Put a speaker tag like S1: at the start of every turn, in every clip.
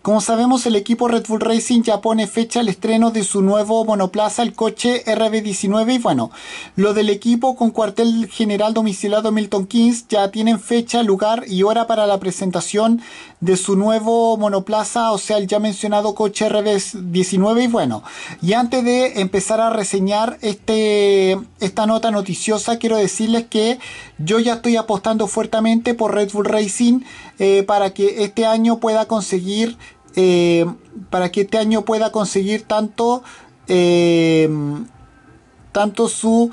S1: como sabemos, el equipo Red Bull Racing ya pone fecha al estreno de su nuevo monoplaza, el coche RB19. Y bueno, lo del equipo con cuartel general domiciliado Milton Keynes ya tienen fecha, lugar y hora para la presentación de su nuevo monoplaza, o sea, el ya mencionado coche RB19. Y bueno, y antes de empezar a reseñar este, esta nota noticiosa, quiero decirles que yo ya estoy apostando fuertemente por Red Bull Racing eh, para que este año pueda conseguir eh, para que este año pueda conseguir tanto, eh, eh, tanto su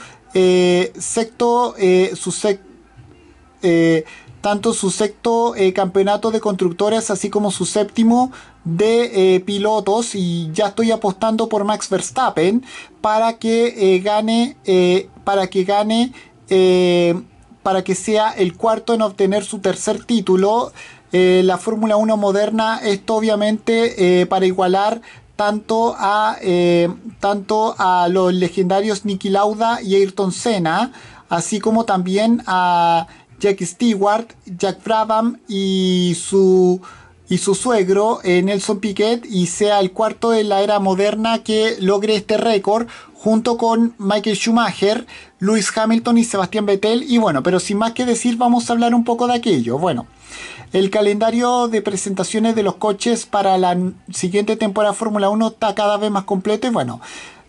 S1: sexto, su tanto su sexto campeonato de constructores, así como su séptimo de pilotos. Y ya estoy apostando por Max Verstappen para que gane, para que gane para que sea el cuarto en obtener su tercer título. Eh, la Fórmula 1 moderna, esto obviamente eh, para igualar tanto a, eh, tanto a los legendarios Nicky Lauda y Ayrton Senna, así como también a Jack Stewart, Jack Brabham y su y su suegro eh, Nelson Piquet y sea el cuarto de la era moderna que logre este récord junto con Michael Schumacher, Lewis Hamilton y Sebastián Vettel y bueno, pero sin más que decir vamos a hablar un poco de aquello. Bueno, el calendario de presentaciones de los coches para la siguiente temporada Fórmula 1 está cada vez más completo y bueno,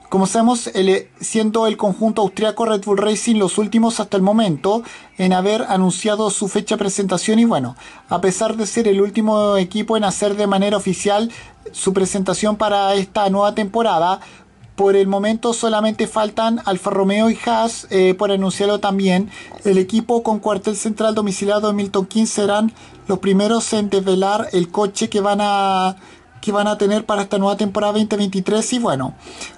S1: como sabemos, eh, siendo el conjunto austriaco Red Bull Racing los últimos hasta el momento en haber anunciado su fecha de presentación y bueno, a pesar de ser el último equipo en hacer de manera oficial su presentación para esta nueva temporada, por el momento solamente faltan Alfa Romeo y Haas eh, por anunciarlo también. El equipo con cuartel central domiciliado en Milton Keynes serán los primeros en desvelar el coche que van a que van a tener para esta nueva temporada 2023 y bueno,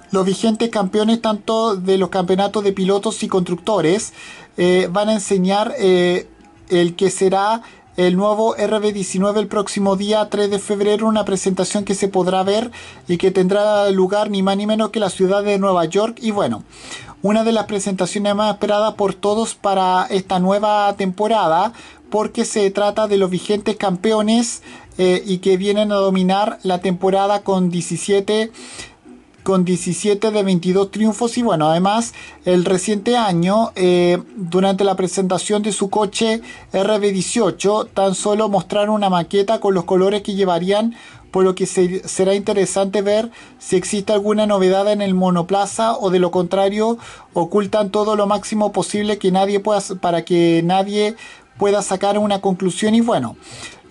S1: los vigentes campeones tanto de los campeonatos de pilotos y constructores eh, van a enseñar eh, el que será el nuevo RB19 el próximo día 3 de febrero, una presentación que se podrá ver y que tendrá lugar ni más ni menos que la ciudad de Nueva York y bueno, una de las presentaciones más esperadas por todos para esta nueva temporada porque se trata de los vigentes campeones eh, y que vienen a dominar la temporada con 17 con 17 de 22 triunfos y bueno, además el reciente año, eh, durante la presentación de su coche RB18, tan solo mostraron una maqueta con los colores que llevarían, por lo que será interesante ver si existe alguna novedad en el monoplaza o de lo contrario ocultan todo lo máximo posible que nadie pueda, para que nadie pueda sacar una conclusión y bueno,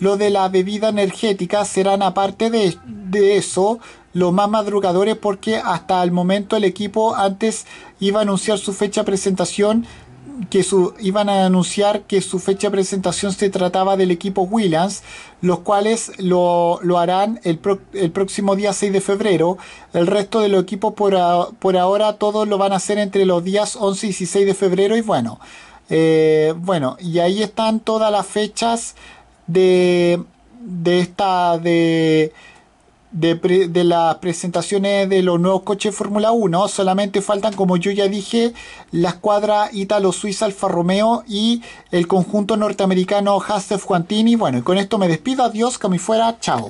S1: lo de la bebida energética serán aparte de, de eso los más madrugadores porque hasta el momento el equipo antes iba a anunciar su fecha de presentación que su, iban a anunciar que su fecha de presentación se trataba del equipo Williams, los cuales lo, harán el, próximo día 6 de febrero. El resto de los equipos por, por ahora todos lo van a hacer entre los días 11 y 16 de febrero y bueno, eh, bueno, y ahí están todas las fechas de, de esta de, de, las presentaciones de los nuevos coches Fórmula 1. Solamente faltan, como yo ya dije, la escuadra Italo-Suiza Alfa Romeo y el conjunto norteamericano Hasef juantini Bueno, y con esto me despido. Adiós, que me fuera. Chao.